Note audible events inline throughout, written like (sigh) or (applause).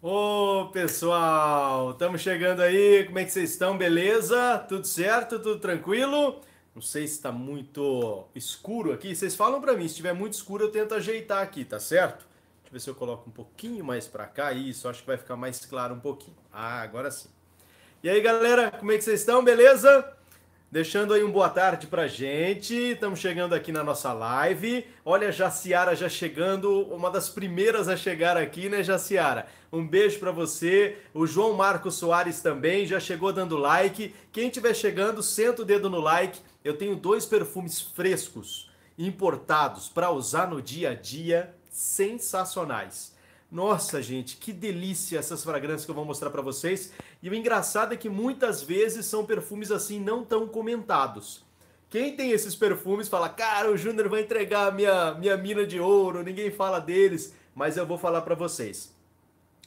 Ô pessoal, estamos chegando aí. Como é que vocês estão? Beleza? Tudo certo? Tudo tranquilo? Não sei se está muito escuro aqui. Vocês falam para mim, se estiver muito escuro eu tento ajeitar aqui, tá certo? Deixa eu ver se eu coloco um pouquinho mais para cá. Isso, acho que vai ficar mais claro um pouquinho. Ah, agora sim. E aí, galera, como é que vocês estão? Beleza? Deixando aí um boa tarde pra gente. Estamos chegando aqui na nossa live. Olha, Jaciara já chegando, uma das primeiras a chegar aqui, né, Jaciara? Um beijo para você. O João Marcos Soares também já chegou dando like. Quem estiver chegando, senta o dedo no like. Eu tenho dois perfumes frescos importados para usar no dia a dia, sensacionais. Nossa, gente, que delícia essas fragrâncias que eu vou mostrar para vocês. E o engraçado é que muitas vezes são perfumes assim não tão comentados. Quem tem esses perfumes fala, cara, o Júnior vai entregar minha, minha mina de ouro, ninguém fala deles. Mas eu vou falar para vocês.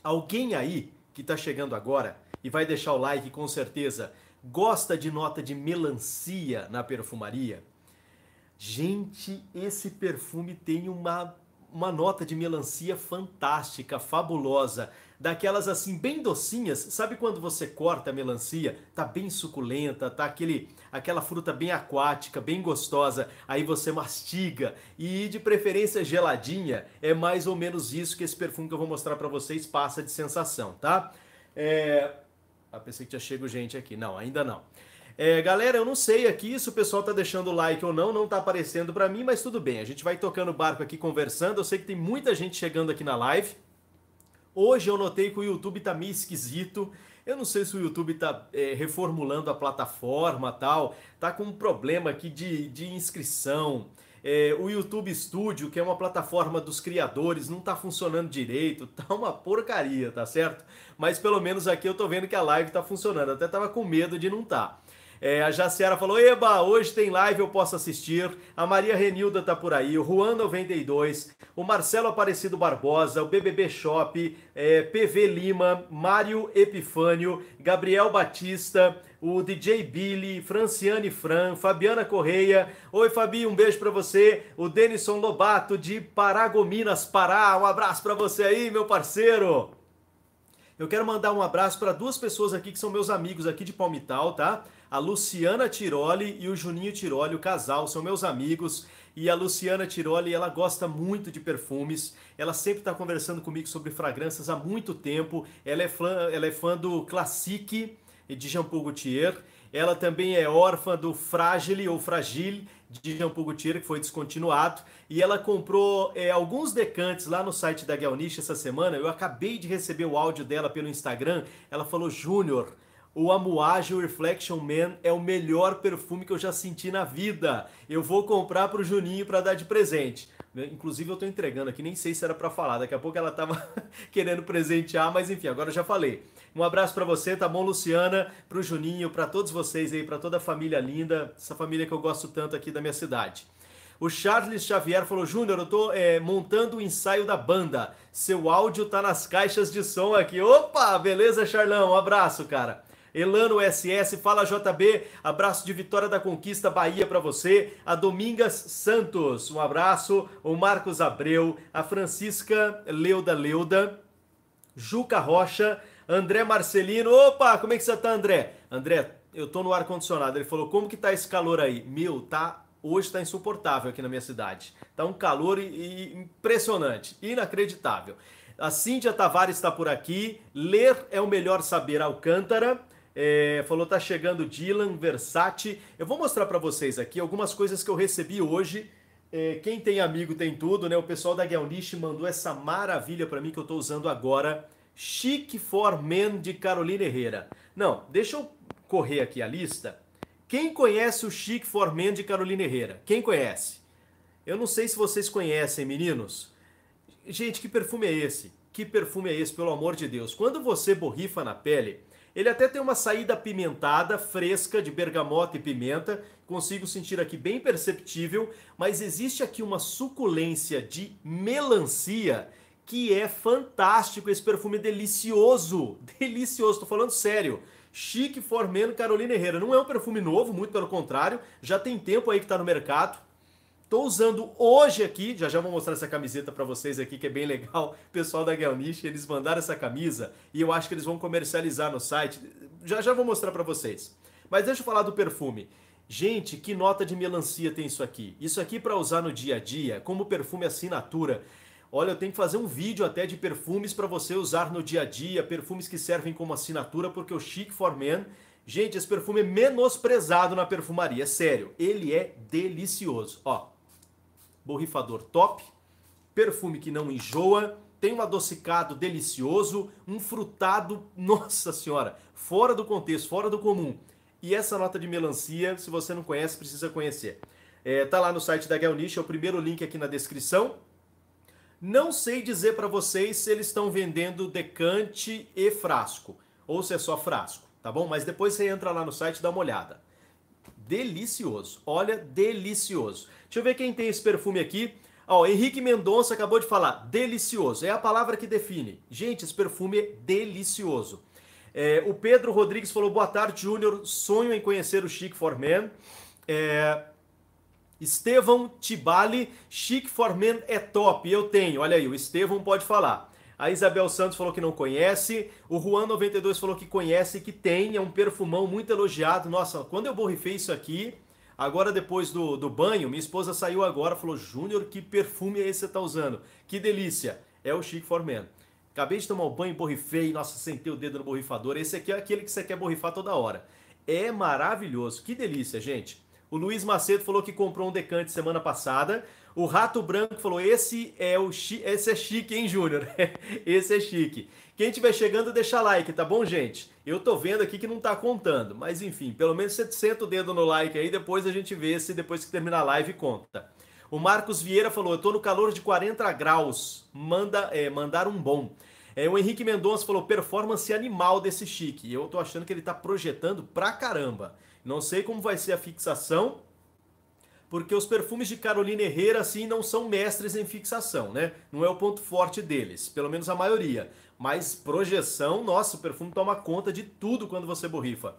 Alguém aí que está chegando agora e vai deixar o like com certeza, gosta de nota de melancia na perfumaria? Gente, esse perfume tem uma uma nota de melancia fantástica, fabulosa, daquelas assim bem docinhas. Sabe quando você corta a melancia, tá bem suculenta, tá aquele aquela fruta bem aquática, bem gostosa. Aí você mastiga e de preferência geladinha. É mais ou menos isso que esse perfume que eu vou mostrar para vocês passa de sensação, tá? É... Ah, pensei que já chega gente aqui. Não, ainda não. É, galera, eu não sei aqui se o pessoal tá deixando like ou não, não tá aparecendo para mim, mas tudo bem. A gente vai tocando o barco aqui conversando. Eu sei que tem muita gente chegando aqui na live. Hoje eu notei que o YouTube tá meio esquisito. Eu não sei se o YouTube tá é, reformulando a plataforma tal, tá com um problema aqui de, de inscrição. É, o YouTube Studio, que é uma plataforma dos criadores, não tá funcionando direito, (laughs) tá uma porcaria, tá certo? Mas pelo menos aqui eu tô vendo que a live tá funcionando, até tava com medo de não tá. É, a Jaciara falou: Eba, hoje tem live, eu posso assistir. A Maria Renilda tá por aí, o Juan 92, o Marcelo Aparecido Barbosa, o BBB Shop, é, PV Lima, Mário Epifânio, Gabriel Batista, o DJ Billy, Franciane Fran, Fabiana Correia. Oi, Fabi, um beijo para você. O Denison Lobato de Paragominas, Pará. Um abraço para você aí, meu parceiro. Eu quero mandar um abraço para duas pessoas aqui que são meus amigos aqui de Palmital, tá? a Luciana Tiroli e o Juninho Tiroli, o casal, são meus amigos. E a Luciana Tiroli, ela gosta muito de perfumes. Ela sempre está conversando comigo sobre fragrâncias há muito tempo. Ela é fã, ela é fã do Classique de Jean Paul Gaultier. Ela também é órfã do Fragile ou Fragile de Jean Paul Gaultier, que foi descontinuado. E ela comprou é, alguns decantes lá no site da Guelniche essa semana. Eu acabei de receber o áudio dela pelo Instagram. Ela falou: Júnior. O Amuage Reflection Man é o melhor perfume que eu já senti na vida. Eu vou comprar pro Juninho para dar de presente. Inclusive eu tô entregando aqui, nem sei se era para falar. Daqui a pouco ela tava (laughs) querendo presentear, mas enfim, agora eu já falei. Um abraço para você, tá bom, Luciana, pro Juninho, para todos vocês aí, para toda a família linda, essa família que eu gosto tanto aqui da minha cidade. O Charles Xavier falou: Júnior, eu tô é, montando o ensaio da banda. Seu áudio tá nas caixas de som aqui. Opa, beleza, Charlão? Um abraço, cara. Elano SS, fala JB, abraço de Vitória da Conquista Bahia para você. A Domingas Santos, um abraço. O Marcos Abreu, a Francisca Leuda Leuda, Juca Rocha, André Marcelino. Opa, como é que você tá, André? André, eu tô no ar condicionado. Ele falou: "Como que tá esse calor aí?" Meu, tá Hoje está insuportável aqui na minha cidade. Tá um calor e, e impressionante, inacreditável. A Cíntia Tavares está por aqui. Ler é o melhor saber Alcântara. É, falou tá chegando Dylan Versace. Eu vou mostrar para vocês aqui algumas coisas que eu recebi hoje. É, quem tem amigo tem tudo, né? O pessoal da Gelnish mandou essa maravilha para mim que eu estou usando agora. Chic for Men de Carolina Herrera. Não, deixa eu correr aqui a lista. Quem conhece o Chic for Men de Carolina Herrera? Quem conhece? Eu não sei se vocês conhecem, meninos. Gente, que perfume é esse? Que perfume é esse, pelo amor de Deus? Quando você borrifa na pele, ele até tem uma saída pimentada, fresca, de bergamota e pimenta. Consigo sentir aqui bem perceptível, mas existe aqui uma suculência de melancia que é fantástico. Esse perfume é delicioso, (laughs) delicioso, tô falando sério. Chique Formeno Carolina Herrera. Não é um perfume novo, muito pelo contrário, já tem tempo aí que está no mercado Estou usando hoje aqui, já já vou mostrar essa camiseta para vocês aqui, que é bem legal. O (laughs) pessoal da Gelnish, eles mandaram essa camisa e eu acho que eles vão comercializar no site. Já já vou mostrar para vocês. Mas deixa eu falar do perfume. Gente, que nota de melancia tem isso aqui? Isso aqui para usar no dia a dia, como perfume assinatura. Olha, eu tenho que fazer um vídeo até de perfumes para você usar no dia a dia, perfumes que servem como assinatura, porque o Chic for Men Gente, esse perfume é menosprezado na perfumaria, é sério. Ele é delicioso. Ó, borrifador top, perfume que não enjoa, tem um adocicado delicioso, um frutado, (laughs) nossa senhora, fora do contexto, fora do comum. E essa nota de melancia, se você não conhece, precisa conhecer. É, tá lá no site da Gelnish, é o primeiro link aqui na descrição. Não sei dizer para vocês se eles estão vendendo decante e frasco, ou se é só frasco, tá bom? Mas depois você entra lá no site e dá uma olhada. Delicioso, olha, delicioso. Deixa eu ver quem tem esse perfume aqui. Ó, Henrique Mendonça acabou de falar, delicioso. É a palavra que define. Gente, esse perfume é delicioso. É, o Pedro Rodrigues falou, boa tarde, Júnior. Sonho em conhecer o Chic for Men. É, Estevão Tibali, Chic for Men é top. Eu tenho, olha aí, o Estevão pode falar. A Isabel Santos falou que não conhece. O Juan92 falou que conhece, e que tem. É um perfumão muito elogiado. Nossa, quando eu borrifei isso aqui, Agora, depois do, do banho, minha esposa saiu agora falou: Júnior, que perfume é esse que você tá usando? Que delícia! É o Chic For Men. Acabei de tomar um banho, borrifei, nossa, sentei o dedo no borrifador. Esse aqui é aquele que você quer borrifar toda hora. É maravilhoso, que delícia, gente. O Luiz Macedo falou que comprou um decante semana passada. O Rato Branco falou: esse é o chi... esse é chique, hein, Júnior? (laughs) esse é chique. Quem estiver chegando, deixa like, tá bom, gente? Eu tô vendo aqui que não tá contando, mas enfim, pelo menos você senta o dedo no like aí, depois a gente vê se depois que terminar a live conta. O Marcos Vieira falou: Eu tô no calor de 40 graus, manda é, mandar um bom. É, o Henrique Mendonça falou: performance animal desse chique. Eu tô achando que ele tá projetando pra caramba. Não sei como vai ser a fixação, porque os perfumes de Carolina Herrera, assim, não são mestres em fixação, né? Não é o ponto forte deles, pelo menos a maioria. Mas projeção, nossa, o perfume toma conta de tudo quando você borrifa.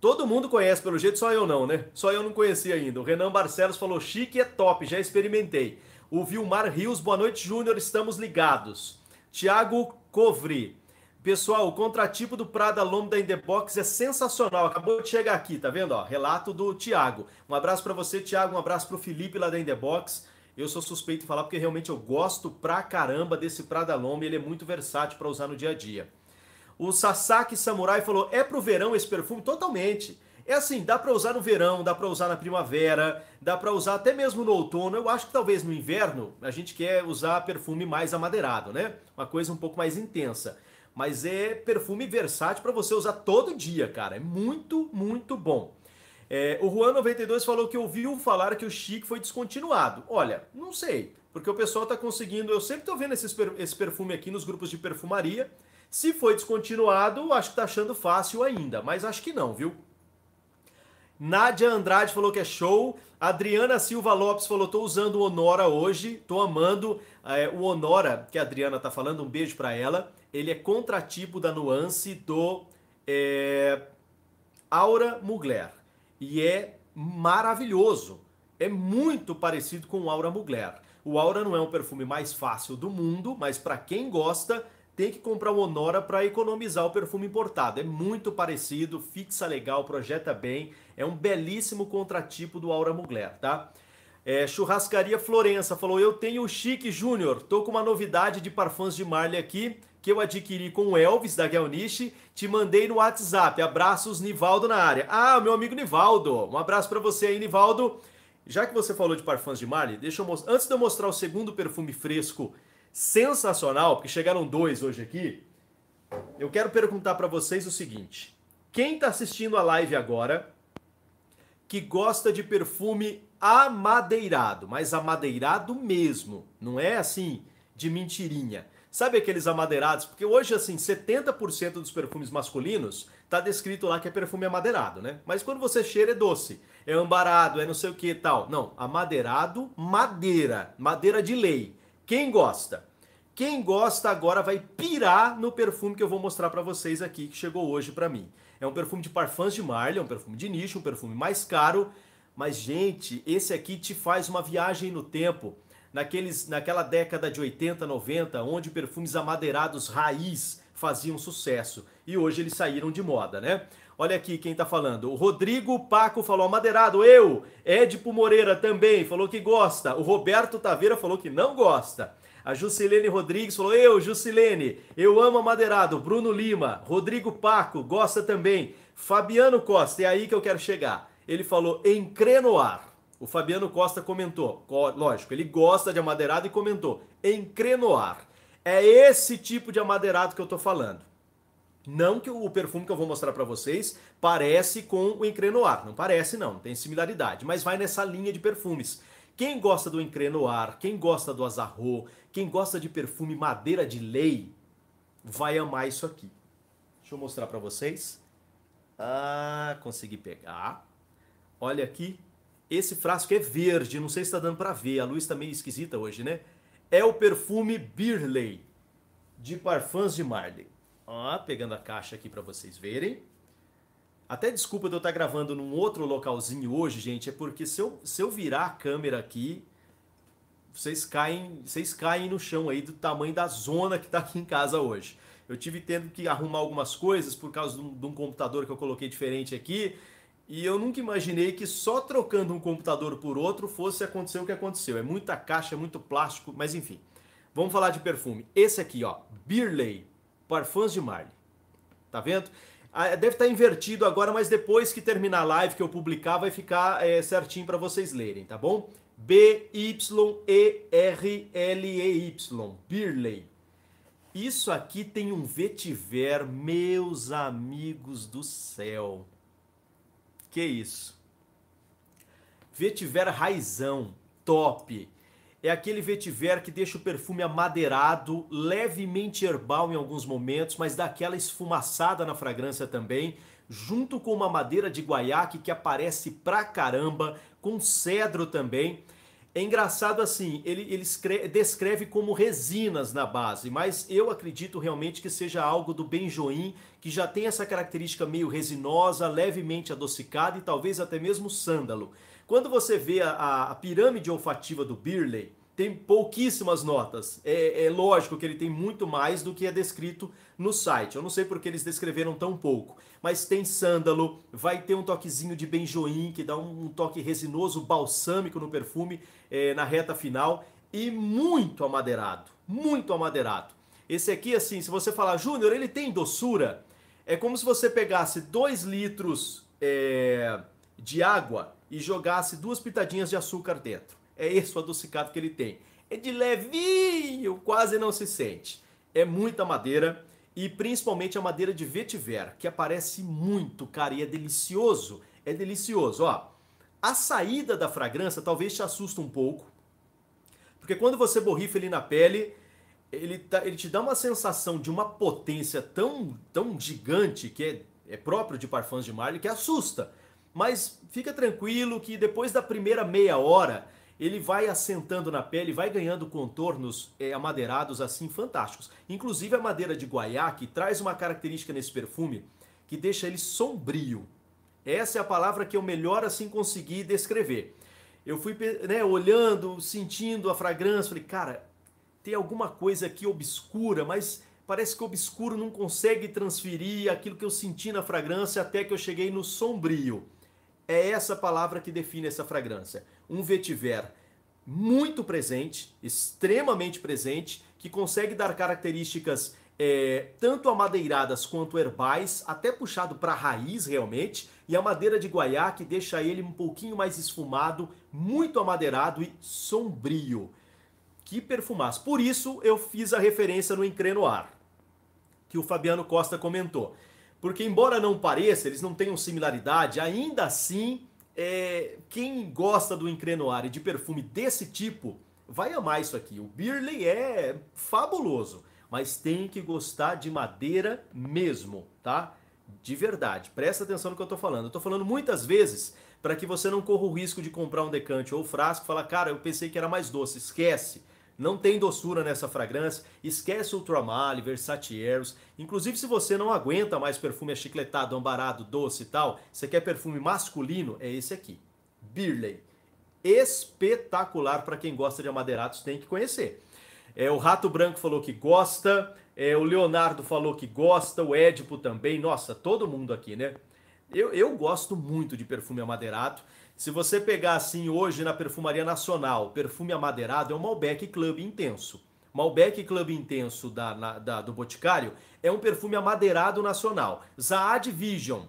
Todo mundo conhece, pelo jeito, só eu não, né? Só eu não conheci ainda. O Renan Barcelos falou, chique é top, já experimentei. O Vilmar Rios, boa noite, Júnior, estamos ligados. Tiago Covri, Pessoal, o contratipo do Prada Lomba in the Box é sensacional. Acabou de chegar aqui, tá vendo? Ó, relato do Thiago. Um abraço para você, Thiago. Um abraço para o Felipe lá da In the Box. Eu sou suspeito de falar porque realmente eu gosto pra caramba desse Prada Lomba. Ele é muito versátil para usar no dia a dia. O Sasaki Samurai falou: é pro verão esse perfume? Totalmente. É assim, dá para usar no verão, dá para usar na primavera, dá para usar até mesmo no outono. Eu acho que talvez no inverno a gente quer usar perfume mais amadeirado, né? Uma coisa um pouco mais intensa. Mas é perfume versátil para você usar todo dia, cara. É muito, muito bom. É, o Juan92 falou que ouviu falar que o Chic foi descontinuado. Olha, não sei, porque o pessoal está conseguindo. Eu sempre estou vendo esses, esse perfume aqui nos grupos de perfumaria. Se foi descontinuado, acho que está achando fácil ainda, mas acho que não, viu? Nádia Andrade falou que é show. Adriana Silva Lopes falou: tô usando o Honora hoje, tô amando é, o Honora que a Adriana tá falando. Um beijo para ela ele é contratipo da nuance do é, Aura Mugler. E é maravilhoso. É muito parecido com o Aura Mugler. O Aura não é um perfume mais fácil do mundo, mas para quem gosta, tem que comprar o Honora para economizar o perfume importado. É muito parecido, fixa legal, projeta bem. É um belíssimo contratipo do Aura Mugler, tá? É, churrascaria Florença falou: Eu tenho o Chique Júnior, tô com uma novidade de parfums de Marley aqui que eu adquiri com o Elvis da Gelnish, te mandei no WhatsApp. Abraços, Nivaldo na área. Ah, meu amigo Nivaldo. Um abraço para você aí, Nivaldo. Já que você falou de parfums de Marley, deixa eu antes de eu mostrar o segundo perfume fresco sensacional, porque chegaram dois hoje aqui, eu quero perguntar para vocês o seguinte: quem está assistindo a live agora que gosta de perfume amadeirado, mas amadeirado mesmo, não é assim de mentirinha Sabe aqueles amadeirados? Porque hoje, assim, 70% dos perfumes masculinos tá descrito lá que é perfume amadeirado, né? Mas quando você cheira é doce, é ambarado, é não sei o que e tal. Não, amadeirado, madeira, madeira de lei. Quem gosta? Quem gosta agora vai pirar no perfume que eu vou mostrar para vocês aqui, que chegou hoje para mim. É um perfume de Parfums de Marley, é um perfume de nicho, um perfume mais caro. Mas, gente, esse aqui te faz uma viagem no tempo naqueles, naquela década de 80, 90, onde perfumes amadeirados raiz faziam sucesso. E hoje eles saíram de moda, né? Olha aqui quem tá falando. O Rodrigo Paco falou amadeirado, eu. Edipo Moreira também falou que gosta. O Roberto Taveira falou que não gosta. A Juscelene Rodrigues falou: Eu, Juscelene, eu amo amadeirado. Bruno Lima, Rodrigo Paco, gosta também. Fabiano Costa, é aí que eu quero chegar. Ele falou: Encrenoar. O Fabiano Costa comentou, lógico, ele gosta de amadeirado e comentou, encrenoar. É esse tipo de amadeirado que eu tô falando. Não que o perfume que eu vou mostrar para vocês parece com o encrenoar, não parece não, tem similaridade, mas vai nessa linha de perfumes. Quem gosta do encrenoar, quem gosta do azarro, quem gosta de perfume madeira de lei, vai amar isso aqui. Deixa eu mostrar para vocês. Ah, consegui pegar. Olha aqui esse frasco é verde, não sei se está dando para ver, a luz está meio esquisita hoje, né? É o perfume Birley, de Parfums de Marley. Ó, pegando a caixa aqui para vocês verem. Até desculpa de eu estar tá gravando num outro localzinho hoje, gente, é porque se eu, se eu virar a câmera aqui, vocês caem, vocês caem no chão aí do tamanho da zona que está aqui em casa hoje. Eu tive tendo que arrumar algumas coisas por causa de um, de um computador que eu coloquei diferente aqui, e eu nunca imaginei que só trocando um computador por outro fosse acontecer o que aconteceu. É muita caixa, é muito plástico, mas enfim. Vamos falar de perfume. Esse aqui, ó, Birley, Parfums de Marley. Tá vendo? Ah, deve estar tá invertido agora, mas depois que terminar a live que eu publicar, vai ficar é, certinho para vocês lerem, tá bom? B-Y-E-R-L-E-Y, Birley. Isso aqui tem um vetiver, meus amigos do céu. Que isso? Vetiver raizão, top. É aquele vetiver que deixa o perfume amadeirado, levemente herbal em alguns momentos, mas dá aquela esfumaçada na fragrância também, junto com uma madeira de guaiaque que aparece pra caramba, com cedro também. É engraçado assim, ele, ele escreve, descreve como resinas na base, mas eu acredito realmente que seja algo do benjoim, que já tem essa característica meio resinosa, levemente adocicada e talvez até mesmo sândalo. Quando você vê a, a pirâmide olfativa do Birley, tem pouquíssimas notas. É, é, lógico que ele tem muito mais do que é descrito no site. Eu não sei porque eles descreveram tão pouco. Mas tem sândalo, vai ter um toquezinho de benjoim, que dá um, toque resinoso, balsâmico no perfume é, na reta final. E muito amadeirado, muito amadeirado. Esse aqui, assim, se você falar, Júnior, ele tem doçura. É como se você pegasse 2 litros é, de água e jogasse duas pitadinhas de açúcar dentro é esse o adocicado que ele tem. É de levinho, quase não se sente. É muita madeira e principalmente a madeira de vetiver, que aparece muito, cara, e é delicioso. É delicioso, ó. A saída da fragrância talvez te assusta um pouco, porque quando você borrifa ele na pele, ele, tá, ele te dá uma sensação de uma potência tão, tão gigante que é, é próprio de parfums de Marley que assusta. Mas fica tranquilo que depois da primeira meia hora ele vai assentando na pele, vai ganhando contornos é, amadeirados assim fantásticos. Inclusive a madeira de guaiá que traz uma característica nesse perfume que deixa ele sombrio. Essa é a palavra que eu melhor assim consegui descrever. Eu fui né, olhando, sentindo a fragrância, falei, cara, tem alguma coisa aqui obscura, mas parece que o obscuro não consegue transferir aquilo que eu senti na fragrância até que eu cheguei no sombrio. É essa palavra que define essa fragrância. Um vetiver muito presente, extremamente presente, que consegue dar características é, tanto amadeiradas quanto herbais, até puxado para a raiz realmente, e a madeira de guaiá que deixa ele um pouquinho mais esfumado, muito amadeirado e sombrio. Que perfumaço! Por isso eu fiz a referência no Encrenoar, que o Fabiano Costa comentou. Porque, embora não pareça, eles não tenham similaridade, ainda assim, é, quem gosta do Encrenoir e de perfume desse tipo vai amar isso aqui. O Birley é fabuloso, mas tem que gostar de madeira mesmo, tá? De verdade. Presta atenção no que eu tô falando. Eu tô falando muitas vezes para que você não corra o risco de comprar um decante ou frasco e falar, cara, eu pensei que era mais doce. Esquece. Não tem doçura nessa fragrância, esquece Ultramale, Versatieros. Inclusive, se você não aguenta mais perfume achicletado, ambarado, doce e tal, você quer perfume masculino, é esse aqui. Birley. Espetacular para quem gosta de amadeirados, tem que conhecer. É, o Rato Branco falou que gosta, é, o Leonardo falou que gosta, o Édipo também. Nossa, todo mundo aqui, né? Eu, eu gosto muito de perfume amadeirado. Se você pegar assim hoje na Perfumaria Nacional, perfume amadeirado é um Malbec Club Intenso. Malbec Club Intenso da, na, da, do Boticário é um perfume amadeirado nacional. Zaad Vision,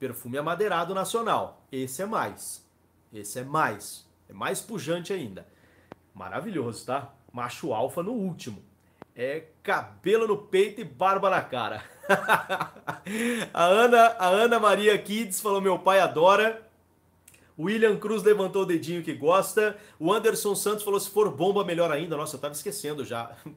perfume amadeirado nacional. Esse é mais. Esse é mais. É mais pujante ainda. Maravilhoso, tá? Macho alfa no último. É cabelo no peito e barba na cara. (laughs) a, Ana, a Ana Maria Kids falou: meu pai adora. William Cruz levantou o dedinho que gosta. O Anderson Santos falou: se for bomba, melhor ainda. Nossa, eu tava esquecendo já. Não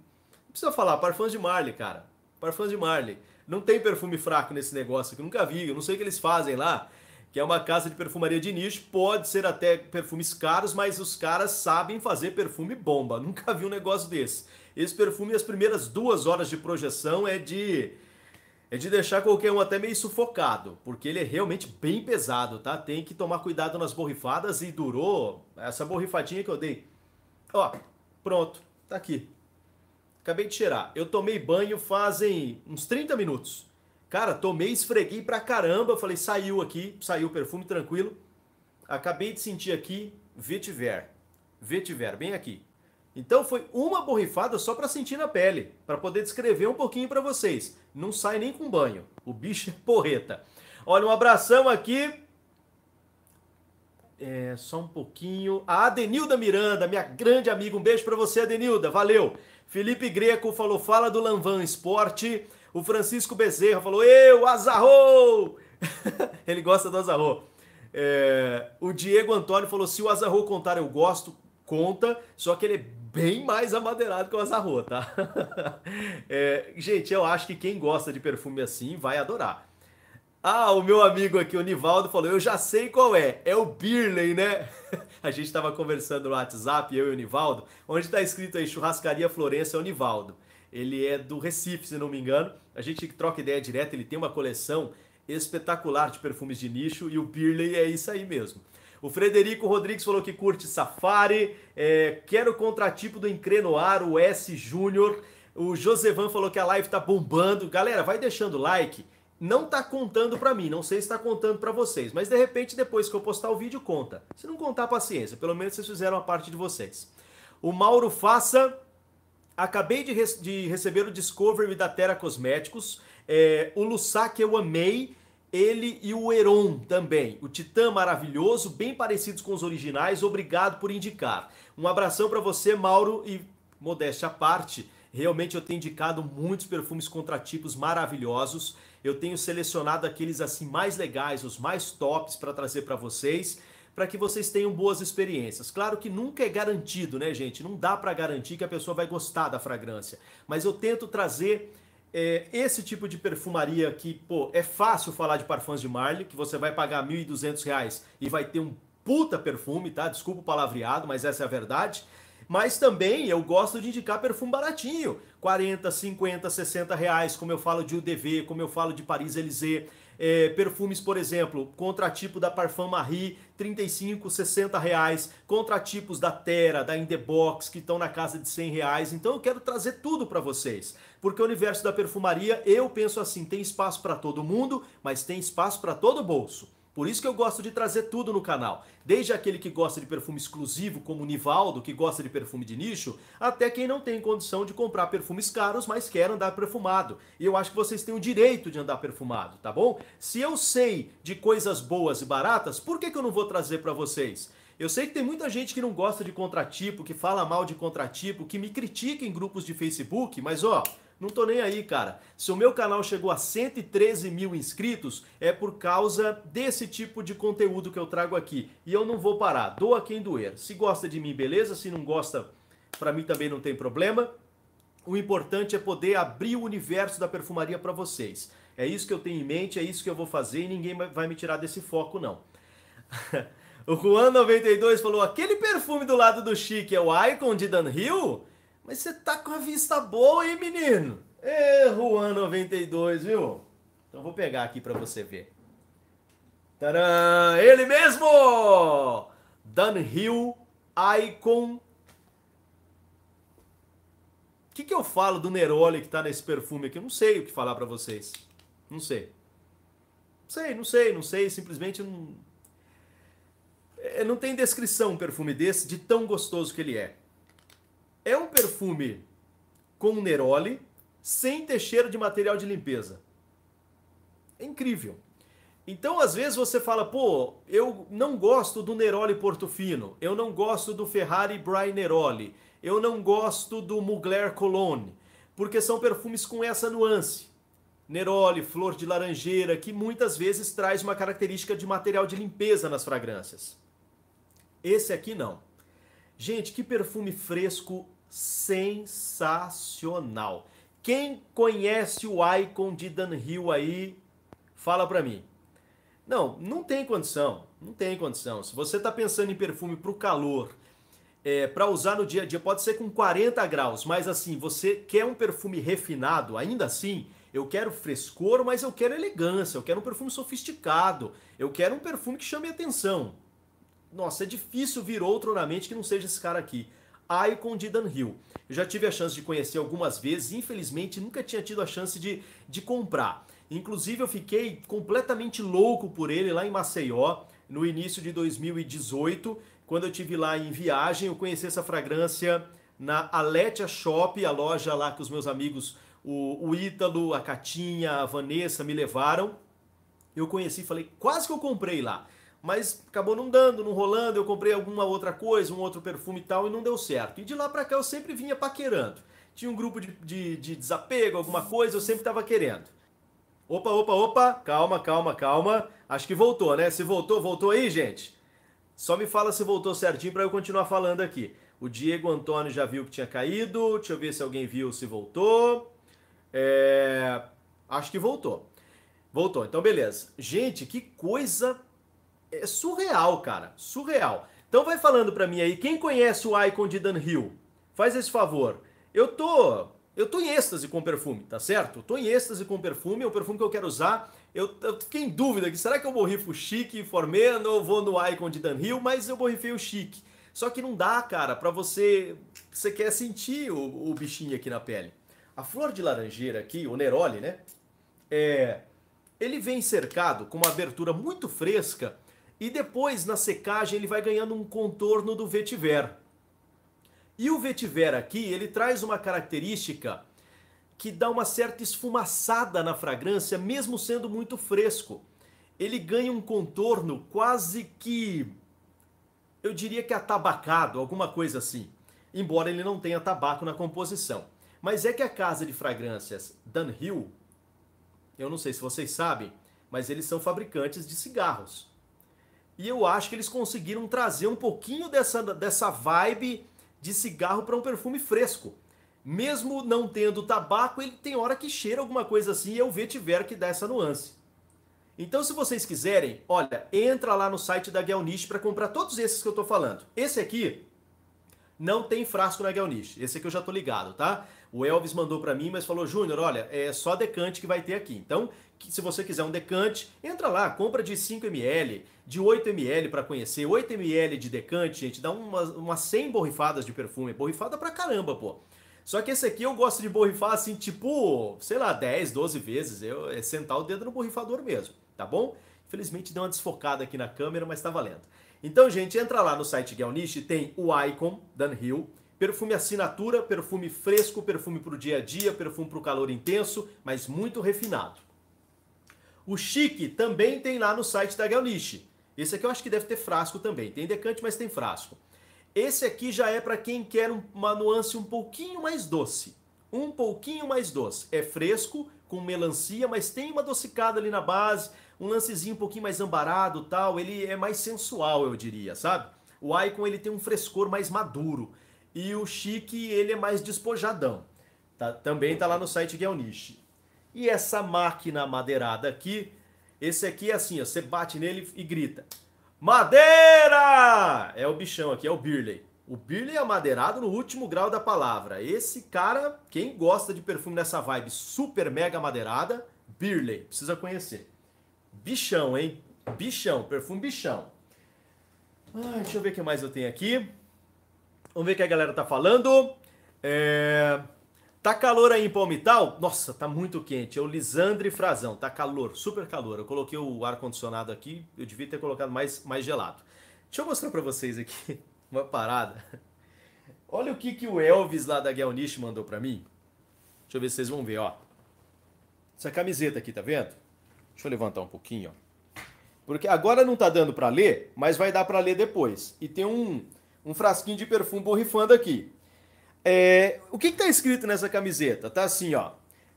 precisa falar, fãs de Marley, cara. fãs de Marley. Não tem perfume fraco nesse negócio que nunca vi. Eu não sei o que eles fazem lá. Que é uma casa de perfumaria de nicho. Pode ser até perfumes caros, mas os caras sabem fazer perfume bomba. Nunca vi um negócio desse. Esse perfume, as primeiras duas horas de projeção, é de é de deixar qualquer um até meio sufocado, porque ele é realmente bem pesado, tá? Tem que tomar cuidado nas borrifadas e durou essa borrifadinha que eu dei. Ó, pronto, tá aqui. Acabei de cheirar. Eu tomei banho fazem uns 30 minutos. Cara, tomei, esfreguei pra caramba. Falei, saiu aqui, saiu o perfume, tranquilo. Acabei de sentir aqui, vetiver. Vetiver, bem aqui. Então foi uma borrifada só para sentir na pele, para poder descrever um pouquinho para vocês. Não sai nem com banho. O bicho é porreta. Olha, um abração aqui. É, só um pouquinho. A Adenilda Miranda, minha grande amiga. Um beijo para você, Adenilda. Valeu. Felipe Greco falou, fala do Lanvan Esporte. O Francisco Bezerra falou, eu, Azarro! (laughs) Ele gosta do Azarro. É, o Diego Antônio falou, se o Azarro contar, eu gosto. Conta, só que ele é bem mais amadeirado que o Azarro, tá? (laughs) é, gente, eu acho que quem gosta de perfume assim vai adorar. Ah, o meu amigo aqui, o Nivaldo, falou: Eu já sei qual é. É o Birley, né? (laughs) A gente estava conversando no WhatsApp, eu e o Nivaldo, onde está escrito aí Churrascaria Florença é o Nivaldo. Ele é do Recife, se não me engano. A gente troca ideia direto, ele tem uma coleção espetacular de perfumes de nicho e o Birley é isso aí mesmo. O Frederico Rodrigues falou que curte Safari. É, quero o contratipo do Encrenoar, o S Júnior. O Josevan falou que a live tá bombando. Galera, vai deixando o like. Não tá contando para mim, não sei se tá contando para vocês, mas de repente depois que eu postar o vídeo conta. Se não contar, paciência, pelo menos vocês fizeram a parte de vocês. O Mauro Faça, acabei de, re de receber o Discovery da Terra Cosméticos. É, o Lussac eu amei. Ele e o Heron também. O Titã maravilhoso, bem parecidos com os originais. Obrigado por indicar. Um abração para você, Mauro, e modéstia à parte. Realmente eu tenho indicado muitos perfumes contratipos maravilhosos. Eu tenho selecionado aqueles assim mais legais, os mais tops para trazer para vocês, para que vocês tenham boas experiências. Claro que nunca é garantido, né, gente? Não dá para garantir que a pessoa vai gostar da fragrância, mas eu tento trazer é, esse tipo de perfumaria que, pô, é fácil falar de parfums de Marley, que você vai pagar R$ 1.200 e vai ter um puta perfume, tá? Desculpa o palavreado, mas essa é a verdade. Mas também eu gosto de indicar perfume baratinho, 40, 50, 60 reais, como eu falo de UDV, como eu falo de Paris Élysée é, perfumes, por exemplo, contratipo da Parfum Marie, 35, 60 reais, contratipos da Terra, da Indebox, que estão na casa de 100 reais. Então eu quero trazer tudo para vocês, porque o universo da perfumaria, eu penso assim, tem espaço para todo mundo, mas tem espaço para todo bolso. Por isso que eu gosto de trazer tudo no canal. Desde aquele que gosta de perfume exclusivo, como o Nivaldo, que gosta de perfume de nicho, até quem não tem condição de comprar perfumes caros, mas quer andar perfumado. E eu acho que vocês têm o direito de andar perfumado, tá bom? Se eu sei de coisas boas e baratas, por que, que eu não vou trazer para vocês? Eu sei que tem muita gente que não gosta de contratipo, que fala mal de contratipo, que me critica em grupos de Facebook, mas ó, não tô nem aí, cara. Se o meu canal chegou a 113 mil inscritos, é por causa desse tipo de conteúdo que eu trago aqui. E eu não vou parar. Doa quem doer. Se gosta de mim, beleza. Se não gosta, para mim também não tem problema. O importante é poder abrir o universo da perfumaria para vocês. É isso que eu tenho em mente, é isso que eu vou fazer e ninguém vai me tirar desse foco, não. (laughs) o Juan92 falou: aquele perfume do lado do chique é o Icon de Dan Hill? Mas você tá com a vista boa, hein, menino? É, Juan 92, viu? Então vou pegar aqui para você ver. Tcharam! Ele mesmo! Dunhill Icon. O que, que eu falo do Neroli que tá nesse perfume aqui? Eu não sei o que falar para vocês. Não sei. Não sei, não sei, não sei. Simplesmente não. É, não tem descrição um perfume desse de tão gostoso que ele é é um perfume com neroli sem ter cheiro de material de limpeza. É incrível. Então, às vezes você fala, pô, eu não gosto do Neroli Portofino, eu não gosto do Ferrari Brian Neroli, eu não gosto do Mugler Cologne, porque são perfumes com essa nuance. Neroli, flor de laranjeira, que muitas vezes traz uma característica de material de limpeza nas fragrâncias. Esse aqui não. Gente, que perfume fresco sensacional. Quem conhece o Icon de Dan Hill aí, fala pra mim. Não, não tem condição, não tem condição. Se você está pensando em perfume para o calor, é, para usar no dia a dia, pode ser com 40 graus, mas assim, você quer um perfume refinado, ainda assim, eu quero frescor, mas eu quero elegância, eu quero um perfume sofisticado, eu quero um perfume que chame atenção nossa, é difícil vir outro na mente que não seja esse cara aqui. Icon de Dan Hill. Eu já tive a chance de conhecer algumas vezes, infelizmente nunca tinha tido a chance de, de comprar. Inclusive eu fiquei completamente louco por ele lá em Maceió, no início de 2018, quando eu tive lá em viagem, eu conheci essa fragrância na Aletia Shop, a loja lá que os meus amigos, o, o Ítalo, a Catinha, a Vanessa me levaram. Eu conheci, e falei, quase que eu comprei lá mas acabou não dando, não rolando. Eu comprei alguma outra coisa, um outro perfume e tal, e não deu certo. E de lá para cá eu sempre vinha paquerando. Tinha um grupo de, de, de desapego, alguma coisa, eu sempre estava querendo. Opa, opa, opa, calma, calma, calma. Acho que voltou, né? Se voltou, voltou aí, gente? Só me fala se voltou certinho para eu continuar falando aqui. O Diego Antônio já viu que tinha caído. Deixa eu ver se alguém viu se voltou. É... Acho que voltou. Voltou, então beleza. Gente, que coisa é surreal, cara. Surreal. Então vai falando para mim aí, quem conhece o Icon de Dan Hill? Faz esse favor. Eu tô, eu tô em êxtase com o perfume, tá certo? Eu tô em êxtase com o perfume, é o perfume que eu quero usar. Eu, eu fiquei em dúvida que será que eu borrifo o chique Formeno ou vou no Icon de Dan Hill, mas eu borrifei o chique. Só que não dá, cara, para você, você quer sentir o, o bichinho aqui na pele. A flor de laranjeira aqui, o Neroli, né? É, ele vem cercado com uma abertura muito fresca e depois, na secagem, ele vai ganhando um contorno do vetiver. E o vetiver aqui, ele traz uma característica que dá uma certa esfumaçada na fragrância, mesmo sendo muito fresco. Ele ganha um contorno quase que eu diria que atabacado, alguma coisa assim. Embora ele não tenha tabaco na composição. Mas é que a casa de fragrâncias Dunhill, eu não sei se vocês sabem, mas eles são fabricantes de cigarros. E eu acho que eles conseguiram trazer um pouquinho dessa, dessa vibe de cigarro para um perfume fresco. Mesmo não tendo tabaco, ele tem hora que cheira alguma coisa assim e eu ver tiver que dar essa nuance. Então, se vocês quiserem, olha, entra lá no site da Gelnish para comprar todos esses que eu estou falando. Esse aqui não tem frasco na Gelnish. Esse aqui eu já tô ligado, tá? O Elvis mandou para mim, mas falou: Júnior, olha, é só decante que vai ter aqui. Então, se você quiser um decante, entra lá, compra de 5ml, de 8ml para conhecer. 8ml de decante, gente, dá umas, uma 100 borrifadas de perfume. Borrifada pra caramba, pô. Só que esse aqui eu gosto de borrifar assim, tipo, sei lá, 10, 12 vezes. Eu, é sentar o dedo no borrifador mesmo, tá bom? Infelizmente deu uma desfocada aqui na câmera, mas tá valendo. Então, gente, entra lá no site Gelnish, tem o Icon Dan Hill, Perfume assinatura, perfume fresco, perfume para o dia a dia, perfume para o calor intenso, mas muito refinado. O chique também tem lá no site da Galniche. Esse aqui eu acho que deve ter frasco também. Tem decante, mas tem frasco. Esse aqui já é para quem quer uma nuance um pouquinho mais doce. Um pouquinho mais doce. É fresco, com melancia, mas tem uma adocicada ali na base, um lancezinho um pouquinho mais ambarado tal. Ele é mais sensual, eu diria, sabe? O Icon ele tem um frescor mais maduro. E o Chique, ele é mais despojadão. Tá? Também tá lá no site Gelnish. E essa máquina madeirada aqui, esse aqui é assim, ó, você bate nele e grita. Madeira! É o bichão aqui, é o Birley. O Birley é madeirado no último grau da palavra. Esse cara, quem gosta de perfume nessa vibe super mega madeirada, Birley, precisa conhecer. Bichão, hein? Bichão, perfume bichão. Ah, deixa eu ver o que mais eu tenho aqui. Vamos ver o que a galera tá falando. É... Tá calor aí em Palmital? Nossa, tá muito quente. É o Lisandre Frazão. Tá calor, super calor. Eu coloquei o ar-condicionado aqui. Eu devia ter colocado mais, mais gelado. Deixa eu mostrar para vocês aqui (laughs) uma parada. Olha o que, que o Elvis lá da Guelnish mandou para mim. Deixa eu ver se vocês vão ver, ó. Essa camiseta aqui, tá vendo? Deixa eu levantar um pouquinho, ó. Porque agora não tá dando para ler, mas vai dar para ler depois. E tem um um frasquinho de perfume borrifando aqui. É, o que está escrito nessa camiseta? Tá assim, ó.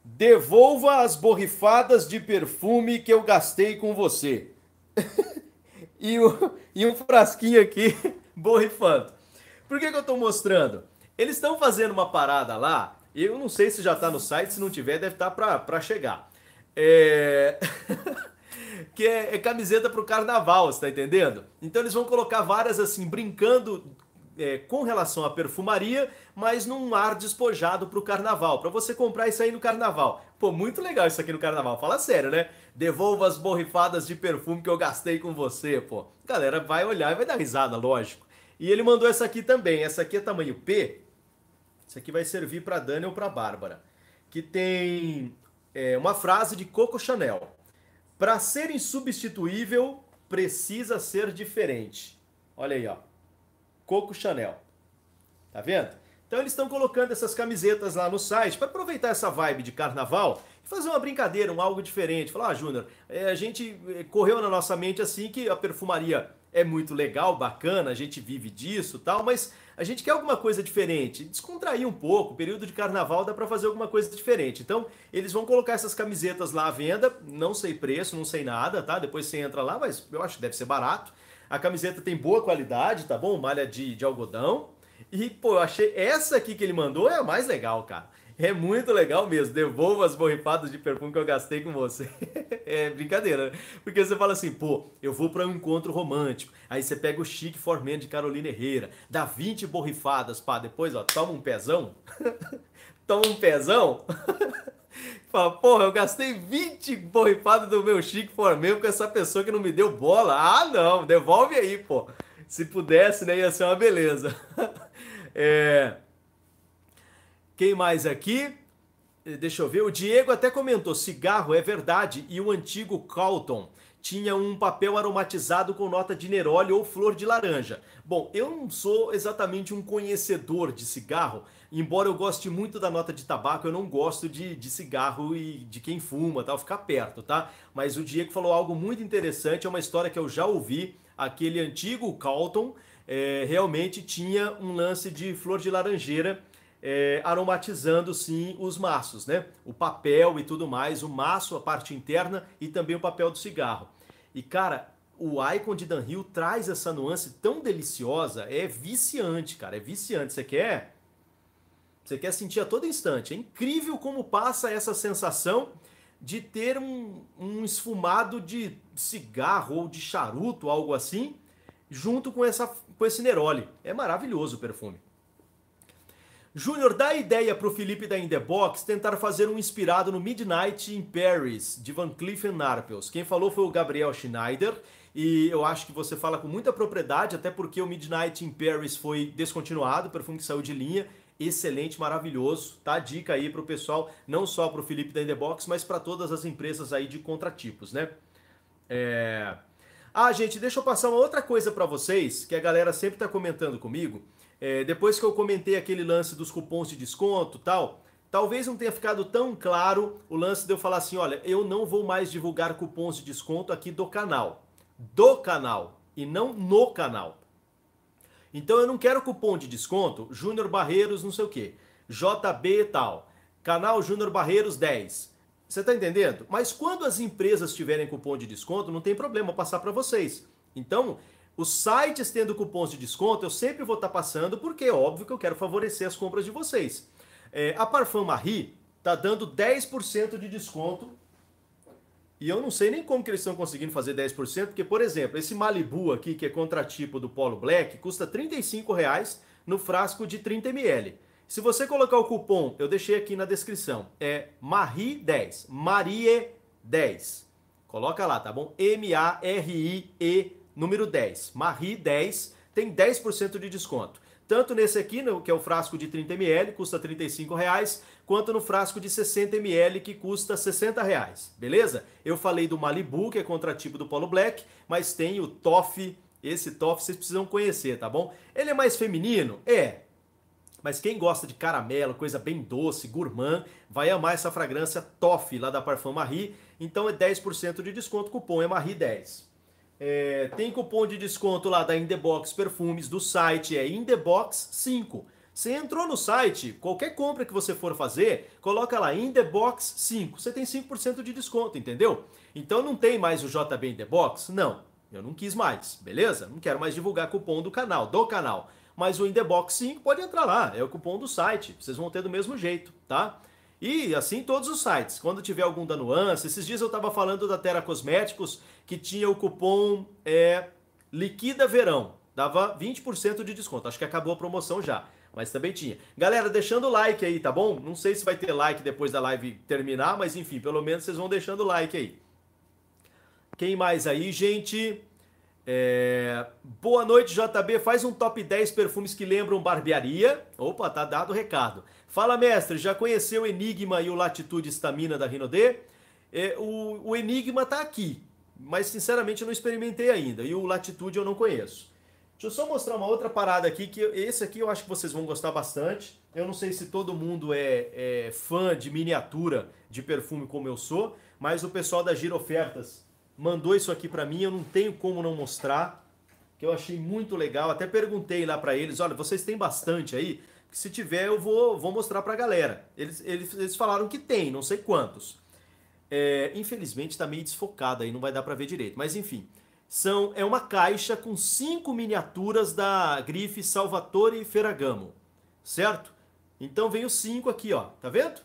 Devolva as borrifadas de perfume que eu gastei com você. (laughs) e, o, e, um frasquinho aqui (laughs) borrifando. Por que, que eu estou mostrando? Eles estão fazendo uma parada lá. Eu não sei se já está no site, se não tiver, deve estar tá para chegar. É... (laughs) que é, é camiseta pro carnaval, você tá entendendo? Então eles vão colocar várias assim, brincando é, com relação à perfumaria, mas num ar despojado para o carnaval, para você comprar isso aí no carnaval. Pô, muito legal isso aqui no carnaval, fala sério, né? Devolva as borrifadas de perfume que eu gastei com você, pô. Galera vai olhar e vai dar risada, lógico. E ele mandou essa aqui também, essa aqui é tamanho P. Isso aqui vai servir para Daniel ou para Bárbara, que tem é, uma frase de Coco Chanel. Para ser insubstituível, precisa ser diferente. Olha aí, ó. Coco Chanel. Tá vendo? Então eles estão colocando essas camisetas lá no site para aproveitar essa vibe de carnaval e fazer uma brincadeira, um algo diferente. Falar, ah, Júnior, é, a gente é, correu na nossa mente assim que a perfumaria é muito legal, bacana, a gente vive disso tal, mas a gente quer alguma coisa diferente, descontrair um pouco. Período de carnaval dá para fazer alguma coisa diferente. Então, eles vão colocar essas camisetas lá à venda, não sei preço, não sei nada, tá? Depois você entra lá, mas eu acho que deve ser barato. A camiseta tem boa qualidade, tá bom? Malha de, de algodão. E, pô, eu achei essa aqui que ele mandou é a mais legal, cara. É muito legal mesmo. Devolva as borrifadas de perfume que eu gastei com você. (laughs) é brincadeira, né? Porque você fala assim, pô, eu vou para um encontro romântico. Aí você pega o Chique Forman de Carolina Herrera, dá 20 borrifadas, pá, depois, ó, toma um pezão. (laughs) toma um pezão. (laughs) Fala, porra, eu gastei 20 borrifadas do meu Chique Forman com essa pessoa que não me deu bola. Ah, não, devolve aí, pô. Se pudesse, né, ia ser uma beleza. é. Quem mais aqui? Eh, deixa eu ver. O Diego até comentou: cigarro é verdade. E o antigo Calton tinha um papel aromatizado com nota de neroli ou flor de laranja. Bom, eu não sou exatamente um conhecedor de cigarro, embora eu goste muito da nota de tabaco, eu não gosto de, de cigarro e de quem fuma, tal, ficar perto, tá? Mas o Diego falou algo muito interessante, é uma história que eu já ouvi, aquele antigo Calton é, eh, realmente tinha um lance de flor de laranjeira é, aromatizando sim os maços, né? O papel e tudo mais, o maço, a parte interna e também o papel do cigarro. E cara, o Icon de Dan Hill traz essa nuance tão deliciosa, é viciante, cara, é viciante. Você quer? Você quer sentir a todo instante. É incrível como passa essa sensação de ter um, um esfumado de cigarro ou de charuto, algo assim, junto com, essa, com esse Neroli. É maravilhoso o perfume. Júnior, dá a ideia pro Felipe da Indebox tentar fazer um inspirado no Midnight in Paris, de Van Cleef Arpels. Quem falou foi o Gabriel Schneider, e eu acho que você fala com muita propriedade, até porque o Midnight in Paris foi descontinuado, perfume que saiu de linha, excelente, maravilhoso. Tá a dica aí pro pessoal, não só pro Felipe da Indebox, mas para todas as empresas aí de contratipos, né? É... Ah, gente, deixa eu passar uma outra coisa para vocês, que a galera sempre tá comentando comigo. É, depois que eu comentei aquele lance dos cupons de desconto tal, talvez não tenha ficado tão claro o lance de eu falar assim: olha, eu não vou mais divulgar cupons de desconto aqui do canal. Do canal e não no canal. Então eu não quero cupom de desconto Júnior Barreiros, não sei o que, JB tal, canal Júnior Barreiros 10. Você está entendendo? Mas quando as empresas tiverem cupom de desconto, não tem problema passar para vocês. Então, os sites tendo cupons de desconto, eu sempre vou estar tá passando, porque é óbvio que eu quero favorecer as compras de vocês. É, a Parfum Marie tá dando 10% de desconto. E eu não sei nem como que eles estão conseguindo fazer 10%, porque, por exemplo, esse Malibu aqui, que é contratipo do Polo Black, custa R$35,00 reais no frasco de 30 ml. Se você colocar o cupom, eu deixei aqui na descrição, é MARIE10, MARIE10. Coloca lá, tá bom? M-A-R-I-E número 10. Marie 10 tem 10% de desconto. Tanto nesse aqui, que é o frasco de 30ml, custa R$ reais quanto no frasco de 60ml, que custa R$ reais beleza? Eu falei do Malibu, que é contratipo do Polo Black, mas tem o Toffee, esse Toffee vocês precisam conhecer, tá bom? Ele é mais feminino? É, mas quem gosta de caramelo, coisa bem doce, gourmand, vai amar essa fragrância Toffee lá da Parfum Marie. Então é 10% de desconto, cupom é Marie 10. É, tem cupom de desconto lá da Indebox Perfumes, do site é Indebox5. Você entrou no site, qualquer compra que você for fazer, coloca lá Indebox 5. Você tem 5% de desconto, entendeu? Então não tem mais o JB Indebox? Não, eu não quis mais, beleza? Não quero mais divulgar cupom do canal, do canal. Mas o Indebox 5 pode entrar lá, é o cupom do site. Vocês vão ter do mesmo jeito, tá? E assim todos os sites. Quando tiver algum da nuance, esses dias eu estava falando da Terra Cosméticos que tinha o cupom é, Liquida Verão. Dava 20% de desconto. Acho que acabou a promoção já, mas também tinha. Galera, deixando o like aí, tá bom? Não sei se vai ter like depois da live terminar, mas enfim, pelo menos vocês vão deixando o like aí. Quem mais aí, gente? É... Boa noite, JB. Faz um top 10 perfumes que lembram barbearia. Opa, tá dado o recado. Fala, mestre. Já conheceu o Enigma e o Latitude Estamina da Rino D? É, o, o, Enigma tá aqui, mas sinceramente eu não experimentei ainda. E o Latitude eu não conheço. Deixa eu só mostrar uma outra parada aqui, que esse aqui eu acho que vocês vão gostar bastante. Eu não sei se todo mundo é, é fã de miniatura de perfume como eu sou, mas o pessoal da Giro Ofertas mandou isso aqui para mim, eu não tenho como não mostrar, que eu achei muito legal. Até perguntei lá para eles, olha, vocês têm bastante aí? Que se tiver eu vou, vou mostrar para a galera. Eles, eles, eles, falaram que tem, não sei quantos. É, infelizmente está meio desfocado aí, não vai dar para ver direito, mas enfim. São, é uma caixa com cinco miniaturas da grife Salvatore Ferragamo, certo? Então vem os cinco aqui, ó, tá vendo?